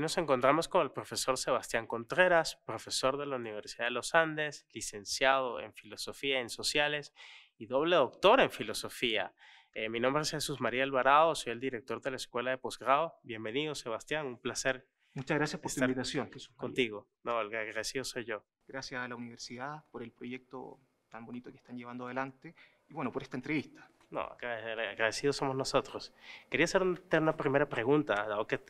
nos encontramos con el profesor Sebastián Contreras, profesor de la Universidad de los Andes, licenciado en Filosofía y en Sociales y doble doctor en Filosofía. Eh, mi nombre es Jesús María Alvarado, soy el director de la Escuela de Posgrado. Bienvenido, Sebastián, un placer. Muchas gracias por tu invitación, Contigo. No, el agradecido soy yo. Gracias a la universidad por el proyecto tan bonito que están llevando adelante y bueno, por esta entrevista. No, agradecidos somos nosotros. Quería hacer una primera pregunta, dado que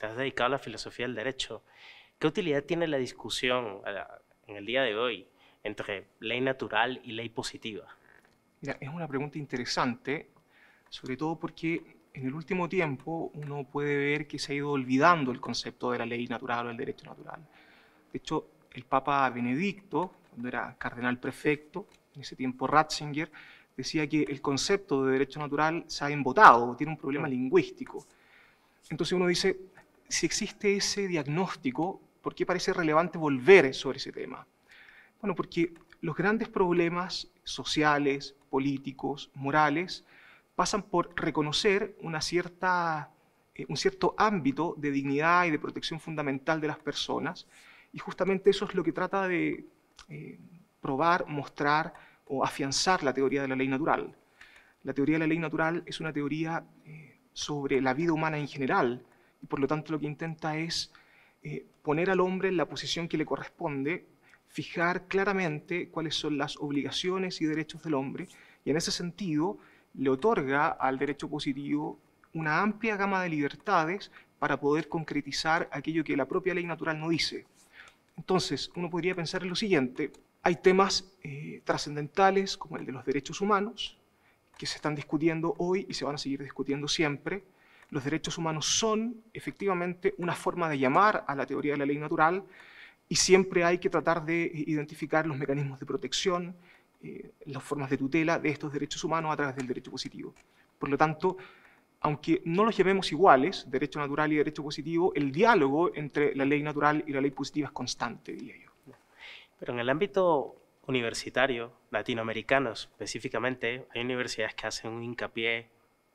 te has dedicado a la filosofía del derecho. ¿Qué utilidad tiene la discusión en el día de hoy entre ley natural y ley positiva? es una pregunta interesante, sobre todo porque en el último tiempo uno puede ver que se ha ido olvidando el concepto de la ley natural o el derecho natural. De hecho, el Papa Benedicto, cuando era cardenal prefecto, en ese tiempo Ratzinger, decía que el concepto de derecho natural se ha embotado, tiene un problema mm. lingüístico. Entonces uno dice, si existe ese diagnóstico, ¿por qué parece relevante volver sobre ese tema? Bueno, porque los grandes problemas sociales, políticos, morales, pasan por reconocer eh, un cierto ámbito de dignidad y de protección fundamental de las personas. Y justamente eso es lo que trata de eh, probar, mostrar o afianzar la teoría de la ley natural. La teoría de la ley natural es una teoría eh, sobre la vida humana en general, por lo tanto lo que intenta es eh, poner al hombre en la posición que le corresponde, fijar claramente cuáles son las obligaciones y derechos del hombre, y en ese sentido le otorga al derecho positivo una amplia gama de libertades para poder concretizar aquello que la propia ley natural no dice. Entonces, uno podría pensar en lo siguiente, hay temas eh, trascendentales como el de los derechos humanos, que se están discutiendo hoy y se van a seguir discutiendo siempre, los derechos humanos son efectivamente una forma de llamar a la teoría de la ley natural y siempre hay que tratar de eh, identificar los mecanismos de protección, eh, las formas de tutela de estos derechos humanos a través del derecho positivo. Por lo tanto, aunque no los llamemos iguales, derecho natural y derecho positivo, el diálogo entre la ley natural y la ley positiva es constante, diría yo. Pero en el ámbito universitario, latinoamericano específicamente, hay universidades que hacen un hincapié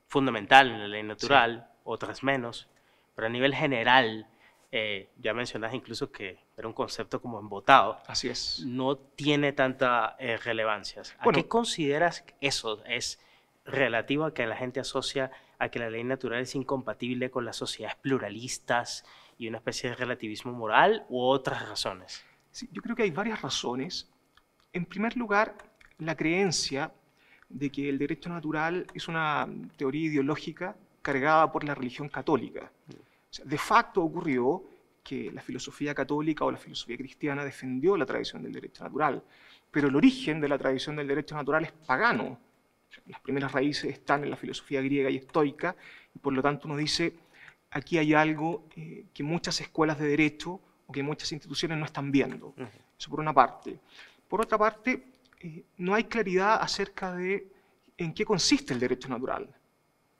fundamental en la ley natural, otras menos, pero a nivel general, eh, ya mencionas incluso que era un concepto como embotado. Así es. No tiene tanta eh, relevancia. ¿A qué consideras eso es relativo a que la gente asocia a que la ley natural es incompatible con las sociedades pluralistas y una especie de relativismo moral u otras razones? yo creo que hay varias razones. En primer lugar, la creencia de que el derecho natural es una teoría ideológica cargada por la religión católica. de facto ocurrió que la filosofía católica o la filosofía cristiana defendió la tradición del derecho natural, pero el origen de la tradición del derecho natural es pagano. las primeras raíces están en la filosofía griega y estoica, y por lo tanto uno dice, aquí hay algo eh, que muchas escuelas de derecho o que muchas instituciones no están viendo. Eso por una parte. Por otra parte, eh, no hay claridad acerca de en qué consiste el derecho natural.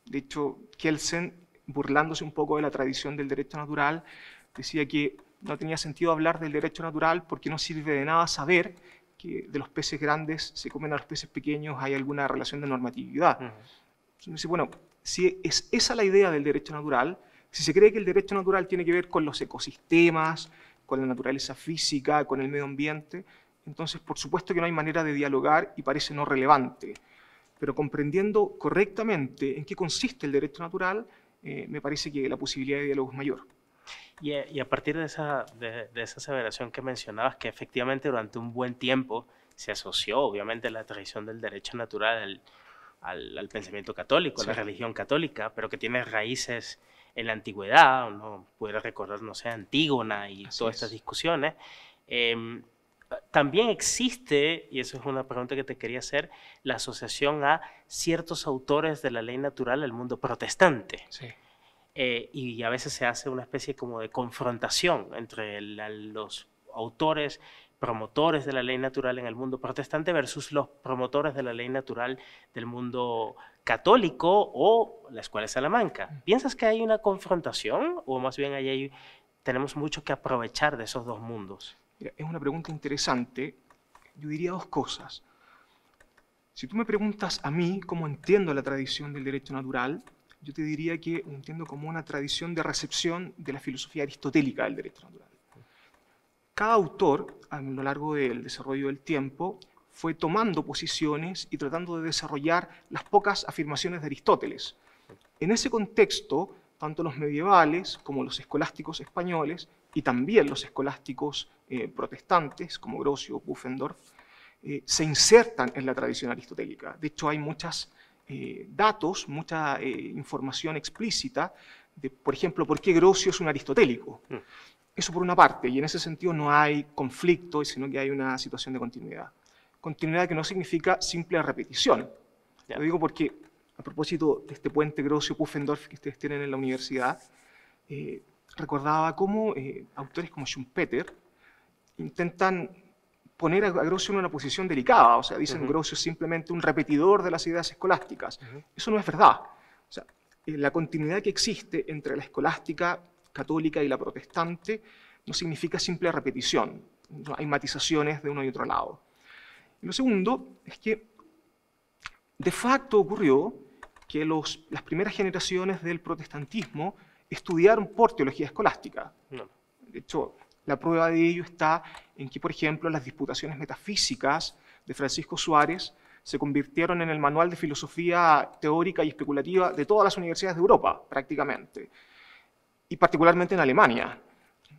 De hecho, Kelsen, burlándose un poco de la tradición del derecho natural, decía que no tenía sentido hablar del derecho natural porque no sirve de nada saber que de los peces grandes se comen a los peces pequeños, hay alguna relación de normatividad. bueno, si es esa la idea del derecho natural, si se cree que el derecho natural tiene que ver con los ecosistemas, con la naturaleza física, con el medio ambiente, entonces, por supuesto que no hay manera de dialogar y parece no relevante, pero comprendiendo correctamente en qué consiste el derecho natural, eh, me parece que la posibilidad de diálogo es mayor. Y, eh, a, partir de esa, de, esa aseveración que mencionabas, que efectivamente durante un buen tiempo se asoció obviamente la tradición del derecho natural al, pensamiento católico, a la religión católica, pero que tiene raíces en la antigüedad, uno puede recordar, no sé, Antígona y todas estas discusiones. Em, también existe, y eso es una pregunta que te quería hacer, la asociación a ciertos autores de la ley natural del mundo protestante. Eh, y a veces se hace una especie como de confrontación entre los autores promotores de la ley natural en el mundo protestante versus los promotores de la ley natural del mundo católico o la Escuela de Salamanca. Mm. ¿Piensas que hay una confrontación o más bien tenemos mucho que aprovechar de esos dos mundos? es una pregunta interesante. Yo diría dos cosas. Si tú me preguntas a mí cómo entiendo la tradición del derecho natural, yo te diría que entiendo como una tradición de recepción de la filosofía aristotélica del derecho natural. Cada autor, a lo largo del desarrollo del tiempo, fue tomando posiciones y tratando de desarrollar las pocas afirmaciones de Aristóteles. En ese contexto, tanto los medievales como los escolásticos españoles y también los escolásticos eh, protestantes, como Grocio, Pufendorf, eh, se insertan en la tradición aristotélica. De hecho, hay muchos eh, datos, mucha información explícita de, por ejemplo, por qué Grocio es un aristotélico. Mm. Eso por una parte, y en ese sentido no hay conflicto, sino que hay una situación de continuidad. Continuidad que no significa simple repetición. ya Lo digo porque, a propósito de este puente Grocio-Pufendorf que ustedes tienen en la universidad, recordaba cómo eh, autores como Schumpeter intentan poner a Grocio en una posición delicada, o sea, dicen que es simplemente un repetidor de las ideas escolásticas. Eso no es verdad. O sea, eh, la continuidad que existe entre la escolástica católica y la protestante no significa simple repetición. hay matizaciones de uno y otro lado. Y lo segundo es que de facto ocurrió que las primeras generaciones del protestantismo estudiaron por teología escolástica. De hecho, la prueba de ello está en que, por ejemplo, las disputaciones metafísicas de Francisco Suárez se convirtieron en el manual de filosofía teórica y especulativa de todas las universidades de Europa, prácticamente, y particularmente en Alemania.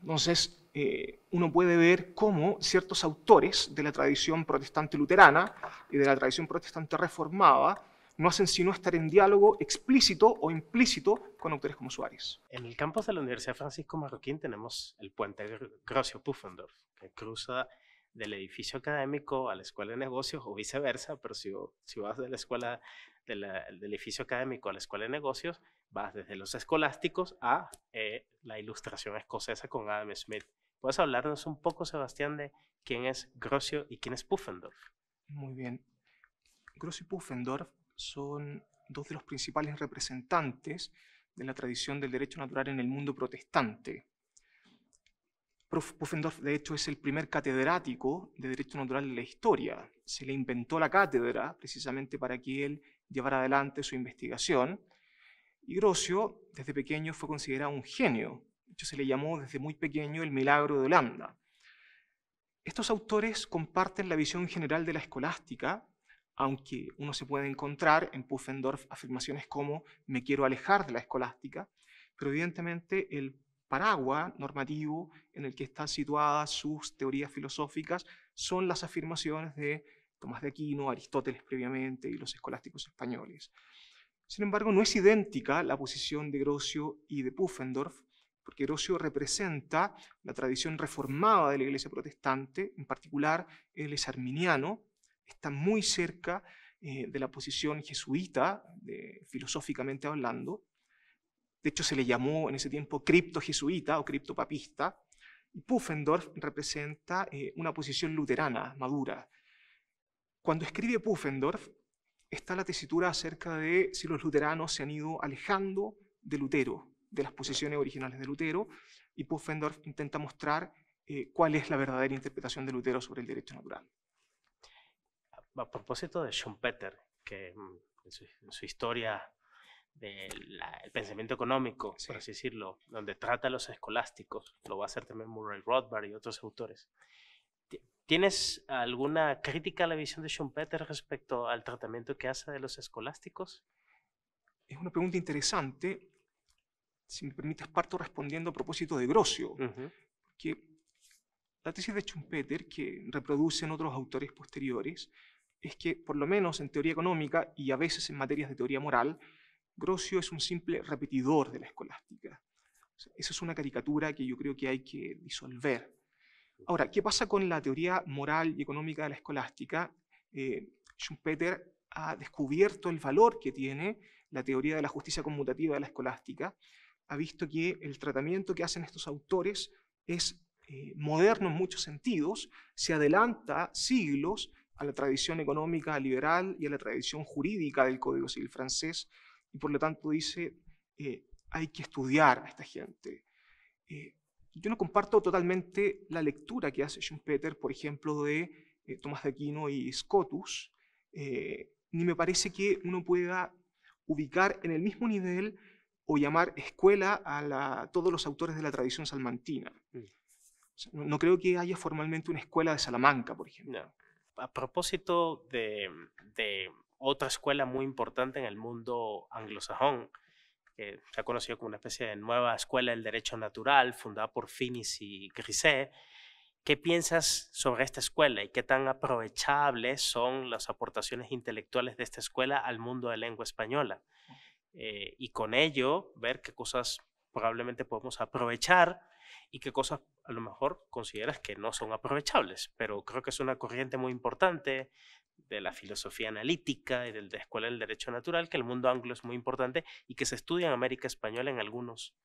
Entonces, eh, uno puede ver cómo ciertos autores de la tradición protestante luterana y de la tradición protestante reformada no hacen sino estar en diálogo explícito o implícito con autores como Suárez. En el campus de la Universidad Francisco Marroquín tenemos el puente Grocio-Pufendorf, que cruza del edificio académico a la escuela de negocios o viceversa, pero si, vas de la escuela, del edificio académico a la escuela de negocios, vas desde los escolásticos a eh, la ilustración escocesa con Adam Smith. ¿Puedes hablarnos un poco, Sebastián, de quién es Grocio y quién es Pufendorf? Muy bien. Grocio y Pufendorf son dos de los principales representantes de la tradición del derecho natural en el mundo protestante. Prof. Pufendorf, de hecho, es el primer catedrático de Derecho Natural de la historia. Se le inventó la cátedra precisamente para que él llevara adelante su investigación. Y Grocio, desde pequeño, fue considerado un genio. De hecho, se le llamó desde muy pequeño el milagro de Holanda. Estos autores comparten la visión general de la escolástica aunque uno se puede encontrar en Pufendorf afirmaciones como me quiero alejar de la escolástica, pero evidentemente el paraguas normativo en el que están situadas sus teorías filosóficas son las afirmaciones de Tomás de Aquino, Aristóteles previamente y los escolásticos españoles. Sin embargo, no es idéntica la posición de Grocio y de Pufendorf, porque Grocio representa la tradición reformada de la Iglesia protestante, en particular él es arminiano, está muy cerca eh, de la posición jesuita, filosóficamente hablando. De hecho, se le llamó en ese tiempo cripto-jesuita o cripto-papista. Y Pufendorf representa eh, una posición luterana, madura. Cuando escribe Pufendorf, está la tesitura acerca de si los luteranos se han ido alejando de Lutero, de las posiciones originales de Lutero, y Pufendorf intenta mostrar eh, cuál es la verdadera interpretación de Lutero sobre el derecho natural a propósito de Schumpeter, que mm, en su, historia del pensamiento económico, por así decirlo, donde trata a los escolásticos, lo va a hacer también Murray Rothbard y otros autores. ¿Tienes alguna crítica a la visión de Schumpeter respecto al tratamiento que hace de los escolásticos? Es una pregunta interesante. Si me permites, parto respondiendo a propósito de Grocio. la tesis de Schumpeter, que reproducen otros autores posteriores, es que, por lo menos en teoría económica y a veces en materias de teoría moral, Grocio es un simple repetidor de la escolástica. esa es una caricatura que yo creo que hay que disolver. Ahora, ¿qué pasa con la teoría moral y económica de la escolástica? Eh, Schumpeter ha descubierto el valor que tiene la teoría de la justicia conmutativa de la escolástica, ha visto que el tratamiento que hacen estos autores es eh, moderno en muchos sentidos, se adelanta siglos a la tradición económica liberal y a la tradición jurídica del Código Civil francés, y por lo tanto dice, eh, hay que estudiar a esta gente. Eh, yo no comparto totalmente la lectura que hace Schumpeter, por ejemplo, de eh, Tomás de Aquino y Scotus, ni me parece que uno pueda ubicar en el mismo nivel o llamar escuela a, todos los autores de la tradición salmantina. Mm. no, creo que haya formalmente una escuela de Salamanca, por ejemplo a propósito de, otra escuela muy importante en el mundo anglosajón, que se ha conocido como una especie de nueva escuela del derecho natural, fundada por Finis y Griset. ¿Qué piensas sobre esta escuela y qué tan aprovechables son las aportaciones intelectuales de esta escuela al mundo de lengua española? Eh, y con ello, ver qué cosas probablemente podemos aprovechar y qué cosas a lo mejor consideras que no son aprovechables, pero creo que es una corriente muy importante de la filosofía analítica y de la escuela del derecho natural, que el mundo anglo es muy importante y que se estudia en América Española en algunos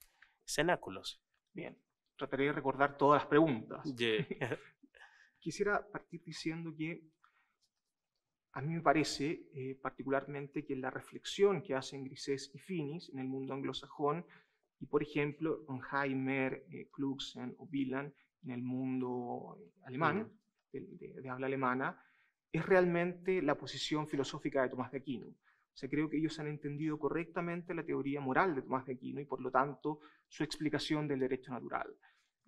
cenáculos. Bien, trataré de recordar todas las preguntas. Quisiera partir diciendo que a mí me parece eh, particularmente que la reflexión que hacen Grisés y Finis en el mundo anglosajón y por ejemplo, con Heimer, Kluxen eh, o Wieland en el mundo eh, alemán, mm. de, de, habla alemana, es realmente la posición filosófica de Tomás de Aquino. O sea, creo que ellos han entendido correctamente la teoría moral de Tomás de Aquino y por lo tanto su explicación del derecho natural.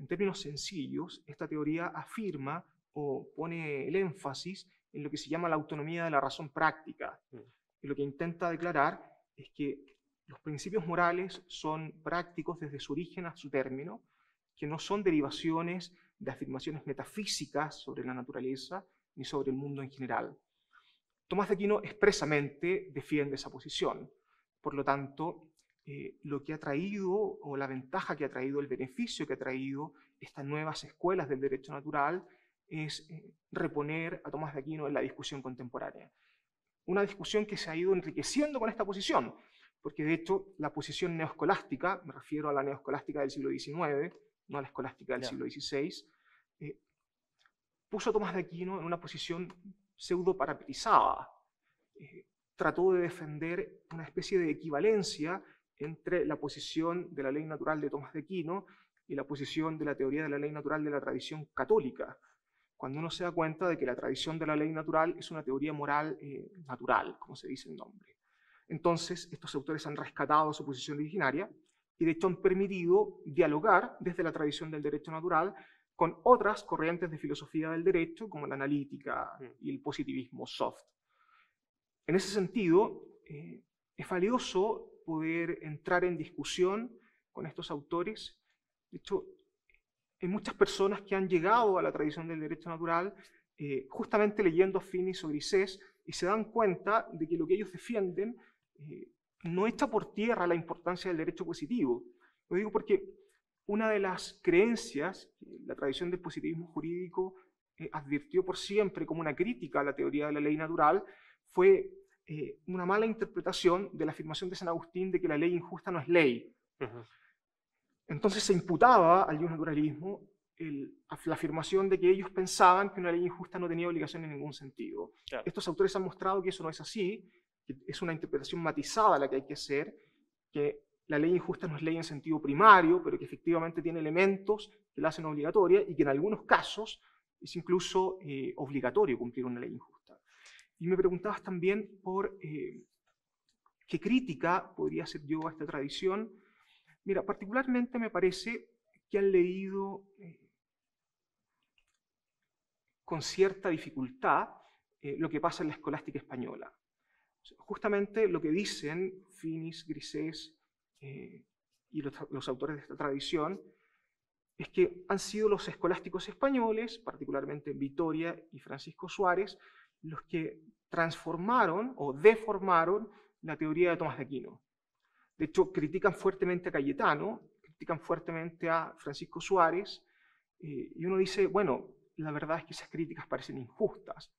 En términos sencillos, esta teoría afirma o pone el énfasis en lo que se llama la autonomía de la razón práctica. Mm. Y lo que intenta declarar es que los principios morales son prácticos desde su origen a su término, que no son derivaciones de afirmaciones metafísicas sobre la naturaleza ni sobre el mundo en general. Tomás de Aquino expresamente defiende esa posición. Por lo tanto, eh, lo que ha traído o la ventaja que ha traído, el beneficio que ha traído estas nuevas escuelas del derecho natural es eh, reponer a Tomás de Aquino en la discusión contemporánea. Una discusión que se ha ido enriqueciendo con esta posición, porque de hecho la posición neoscolástica, me refiero a la neoscolástica del siglo XIX, no a la escolástica del siglo XVI, eh, puso a Tomás de Aquino en una posición pseudo parapetizada. Eh, trató de defender una especie de equivalencia entre la posición de la ley natural de Tomás de Aquino y la posición de la teoría de la ley natural de la tradición católica, cuando uno se da cuenta de que la tradición de la ley natural es una teoría moral eh, natural, como se dice en nombre. Entonces, estos autores han rescatado su posición originaria y de hecho han permitido dialogar desde la tradición del derecho natural con otras corrientes de filosofía del derecho, como la analítica y el positivismo soft. En ese sentido, eh, es valioso poder entrar en discusión con estos autores. De hecho, hay muchas personas que han llegado a la tradición del derecho natural eh, justamente leyendo Finis o Grisés y se dan cuenta de que lo que ellos defienden eh, no echa por tierra la importancia del derecho positivo. Lo digo porque una de las creencias que la tradición del positivismo jurídico eh, advirtió por siempre como una crítica a la teoría de la ley natural fue eh, una mala interpretación de la afirmación de San Agustín de que la ley injusta no es ley. Entonces se imputaba al naturalismo la afirmación de que ellos pensaban que una ley injusta no tenía obligación en ningún sentido. Estos autores han mostrado que eso no es así es una interpretación matizada la que hay que hacer, que la ley injusta no es ley en sentido primario, pero que efectivamente tiene elementos que la hacen obligatoria y que en algunos casos es incluso eh, obligatorio cumplir una ley injusta. Y me preguntabas también por eh, qué crítica podría hacer yo a esta tradición. Mira, particularmente me parece que han leído eh, con cierta dificultad lo que pasa en la escolástica española. Justamente lo que dicen Finis, Grisés eh, y los, autores de esta tradición es que han sido los escolásticos españoles, particularmente Vitoria y Francisco Suárez, los que transformaron o deformaron la teoría de Tomás de Aquino. De hecho, critican fuertemente a Cayetano, critican fuertemente a Francisco Suárez, eh, y uno dice, bueno, la verdad es que esas críticas parecen injustas.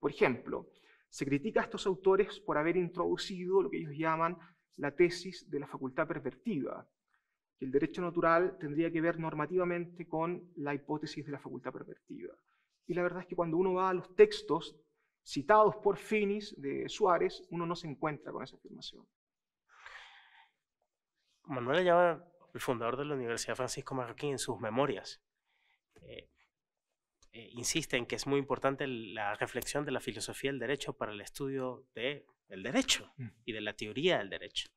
Por ejemplo, se critica a estos autores por haber introducido lo que ellos llaman la tesis de la facultad pervertida, que el derecho natural tendría que ver normativamente con la hipótesis de la facultad pervertida. Y la verdad es que cuando uno va a los textos citados por Finis de Suárez, uno no se encuentra con esa afirmación. Manuel llama el fundador de la Universidad Francisco Marroquín en sus memorias. Eh, insisten eh, insiste en que es muy importante la reflexión de la filosofía del derecho para el estudio del el derecho mm. y de la teoría del derecho.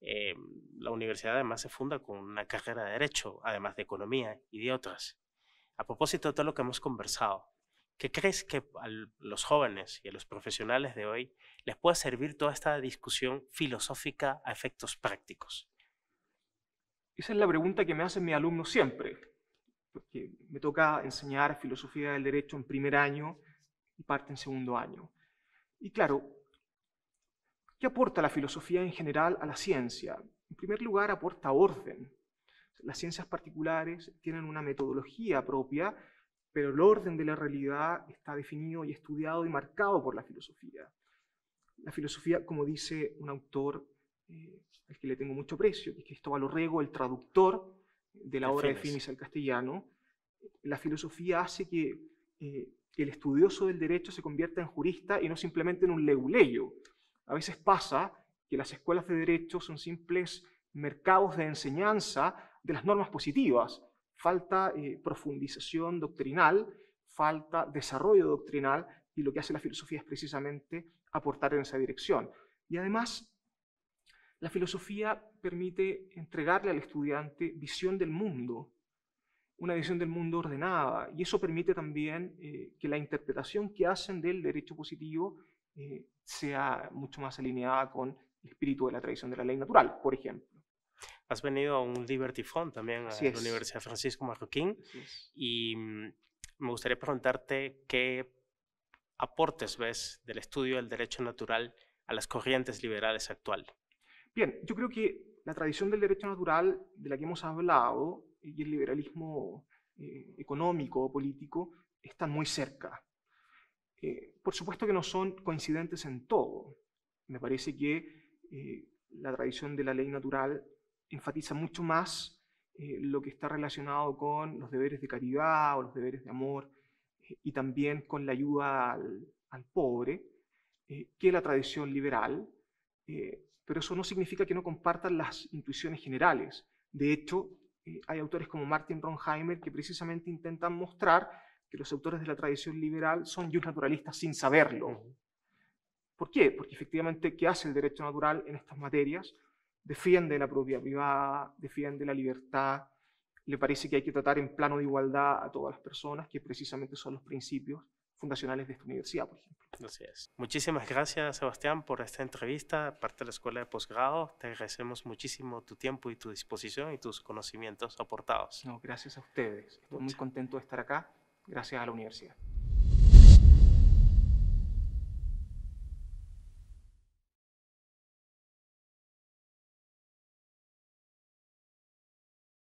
Eh, la universidad además se funda con una carrera de derecho, además de economía y de otras. A propósito de todo lo que hemos conversado, ¿qué crees que a los jóvenes y a los profesionales de hoy les pueda servir toda esta discusión filosófica a efectos prácticos? Esa es la pregunta que me hacen mis alumnos siempre porque me toca enseñar filosofía del derecho en primer año y parte en segundo año. Y claro, ¿qué aporta la filosofía en general a la ciencia? En primer lugar, aporta orden. Las ciencias particulares tienen una metodología propia, pero el orden de la realidad está definido y estudiado y marcado por la filosofía. La filosofía, como dice un autor eh, al que le tengo mucho precio, que es Cristóbal Orrego, el traductor, de la obra de Finis al castellano, la filosofía hace eh, que el estudioso del derecho se convierta en jurista y no simplemente en un leuleyo. A veces pasa que las escuelas de derecho son simples mercados de enseñanza de las normas positivas. Falta eh, profundización doctrinal, falta desarrollo doctrinal, y lo que hace la filosofía es precisamente aportar en esa dirección. Y además, la filosofía permite entregarle al estudiante visión del mundo, una visión del mundo ordenada, y eso permite también eh, que la interpretación que hacen del derecho positivo eh, sea mucho más alineada con el espíritu de la tradición de la ley natural, por ejemplo. Has venido a un Liberty Fund también, a la Universidad Francisco Marroquín, y mm, me gustaría preguntarte qué aportes ves del estudio del derecho natural a las corrientes liberales actuales. Bien, yo creo que la tradición del derecho natural de la que hemos hablado y el liberalismo eh, económico o político están muy cerca. Eh, por supuesto que no son coincidentes en todo. Me parece que eh, la tradición de la ley natural enfatiza mucho más lo que está relacionado con los deberes de caridad o los deberes de amor y también con la ayuda al, pobre que la tradición liberal. Eh, pero eso no significa que no compartan las intuiciones generales. De hecho, eh, hay autores como Martin Ronheimer que precisamente intentan mostrar que los autores de la tradición liberal son yus naturalistas sin saberlo. ¿Por qué? Porque efectivamente, ¿qué hace el derecho natural en estas materias? Defiende la propiedad privada, defiende la libertad, le parece que hay que tratar en plano de igualdad a todas las personas, que precisamente son los principios fundacionales de esta universidad, por ejemplo. Así Muchísimas gracias, Sebastián, por esta entrevista, aparte de la Escuela de Posgrado. Te agradecemos muchísimo tu tiempo y tu disposición y tus conocimientos aportados. No, gracias a ustedes. Estoy muy contento de estar acá. Gracias a la universidad.